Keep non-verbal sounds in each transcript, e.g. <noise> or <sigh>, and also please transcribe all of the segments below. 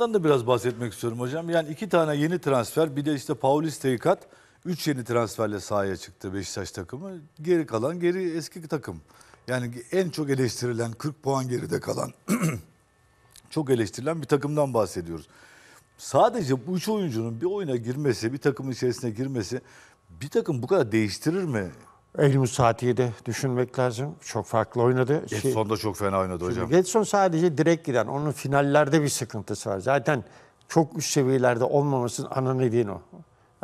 Bundan da biraz bahsetmek istiyorum hocam. Yani iki tane yeni transfer bir de işte Paulista'yı kat. Üç yeni transferle sahaya çıktı Beşiktaş takımı. Geri kalan geri eski takım. Yani en çok eleştirilen 40 puan geride kalan <clears throat> çok eleştirilen bir takımdan bahsediyoruz. Sadece bu üç oyuncunun bir oyuna girmesi, bir takımın içerisine girmesi bir takım bu kadar değiştirir mi El Sati'yi de düşünmek lazım. Çok farklı oynadı. Getson şey- da çok fena oynadı hocam. Getson sadece direkt giden. Onun finallerde bir sıkıntısı var. Zaten çok üst seviyelerde olmamasının ana nedeni o.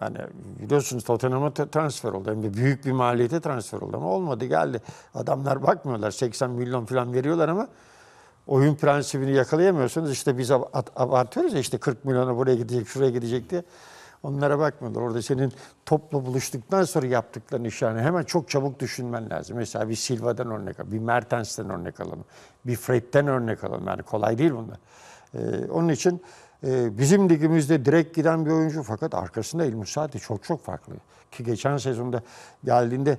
Yani biliyorsunuz Tottenham'a transfer oldu. Hem büyük bir maliyete transfer oldu ama olmadı geldi. Adamlar bakmıyorlar 80 milyon falan veriyorlar ama oyun prensibini yakalayamıyorsunuz. İşte biz abartıyoruz ya işte 40 milyona buraya gidecek şuraya gidecek diye. Onlara bakmıyorlar. Orada senin toplu buluştuktan sonra yaptıkların iş yani hemen çok çabuk düşünmen lazım. Mesela bir Silva'dan örnek alalım, bir Mertens'ten örnek alalım, bir Fred'den örnek alalım. Yani kolay değil bunlar. Ee, onun için e, bizim ligimizde direkt giden bir oyuncu fakat arkasında El saati çok çok farklı. Ki geçen sezonda geldiğinde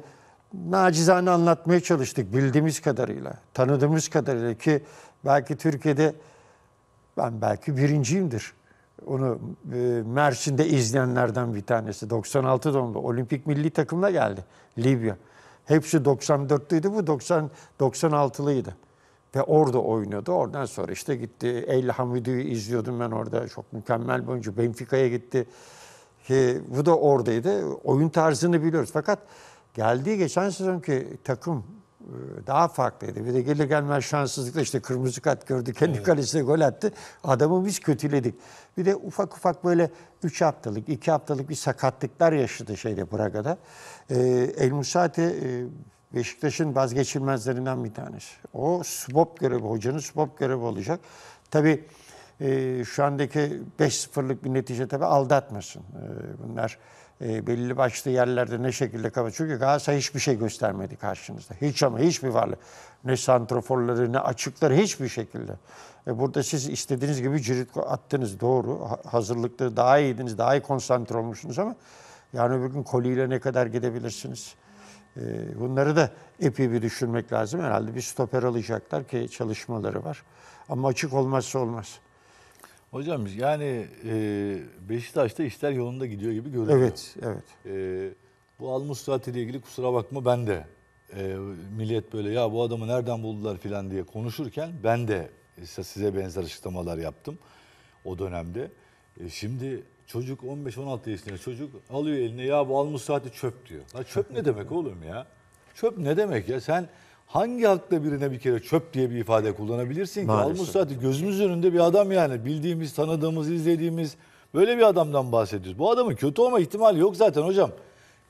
nacizane anlatmaya çalıştık bildiğimiz kadarıyla, tanıdığımız kadarıyla ki belki Türkiye'de ben belki birinciyimdir. Onu e, Mersin'de izleyenlerden bir tanesi. 96 doğumlu. Olimpik milli takımla geldi Libya. Hepsi 94'lüydü bu 90 96'lıydı. Ve orada oynuyordu. Oradan sonra işte gitti. El Hamidi'yi izliyordum ben orada. Çok mükemmel bir oyuncu. Benfica'ya gitti. Ki bu da oradaydı. Oyun tarzını biliyoruz. Fakat geldiği geçen sezonki takım daha farklıydı. Bir de gelir gelmez şanssızlıkla işte kırmızı kat gördü. Kendi evet. kalesine gol attı. Adamı biz kötüledik. Bir de ufak ufak böyle 3 haftalık, 2 haftalık bir sakatlıklar yaşadı şeyde Praga'da. Ee, El Musati e, Beşiktaş'ın vazgeçilmezlerinden bir tanesi. O swap görevi, hocanın swap görevi olacak. Tabii e, şu andaki 5-0'lık bir netice tabii aldatmasın. E, bunlar e, belli başlı yerlerde ne şekilde kapat. Çünkü Galatasaray hiçbir şey göstermedi karşınızda. Hiç ama hiçbir varlık. Ne santroforları ne açıkları hiçbir şekilde. E, burada siz istediğiniz gibi cirit attınız doğru. Ha, hazırlıkları daha iyiydiniz, daha iyi konsantre olmuşsunuz ama yani öbür gün koliyle ne kadar gidebilirsiniz? E, bunları da epi bir düşünmek lazım. Herhalde bir stoper alacaklar ki çalışmaları var. Ama açık olmazsa olmaz. Hocam yani e, Beşiktaş'ta işler yolunda gidiyor gibi görünüyor. Evet, evet. E, bu Almusrati ile ilgili kusura bakma ben de e, millet böyle ya bu adamı nereden buldular filan diye konuşurken ben de size benzer açıklamalar yaptım o dönemde. E, şimdi çocuk 15-16 yaşında çocuk alıyor eline ya bu Almusrati çöp diyor. Ha, çöp ne demek oğlum ya? Çöp ne demek ya? Sen hangi hakta birine bir kere çöp diye bir ifade kullanabilirsin ki? Maalesef. Almusrati gözümüz önünde bir adam yani. Bildiğimiz, tanıdığımız, izlediğimiz böyle bir adamdan bahsediyoruz. Bu adamın kötü olma ihtimali yok zaten hocam.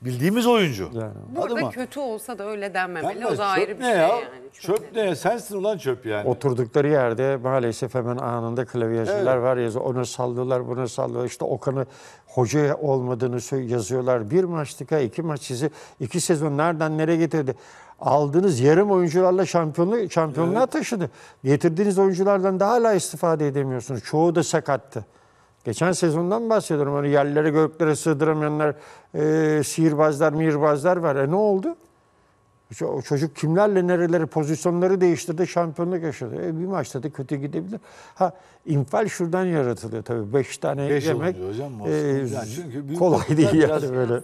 Bildiğimiz oyuncu. Yani. Burada Adıma. kötü olsa da öyle denmemeli. Denmez. O da ayrı çöp bir şey ya? yani. Çöp, çöp ne? ne? Sensin ulan çöp yani. Oturdukları yerde maalesef hemen anında klavyeciler evet. var yazıyor. Onu saldılar, bunu sallıyorlar. İşte Okan'ı hoca olmadığını yazıyorlar. Bir maçlıka, iki maç sizi, iki sezon nereden nereye getirdi? aldığınız yarım oyuncularla şampiyonluğu şampiyonluğa evet. taşıdı. Getirdiğiniz oyunculardan da hala istifade edemiyorsunuz. Çoğu da sakattı. Geçen sezondan bahsediyorum. Hani yerlere göklere sığdıramayanlar, e, sihirbazlar, mihirbazlar var. E ne oldu? O çocuk kimlerle nereleri pozisyonları değiştirdi, şampiyonluk yaşadı. E bir maçta da kötü gidebilir. Ha infal şuradan yaratılıyor tabii. Beş tane Beş yemek. hocam. E, yani çünkü kolay değil yani böyle.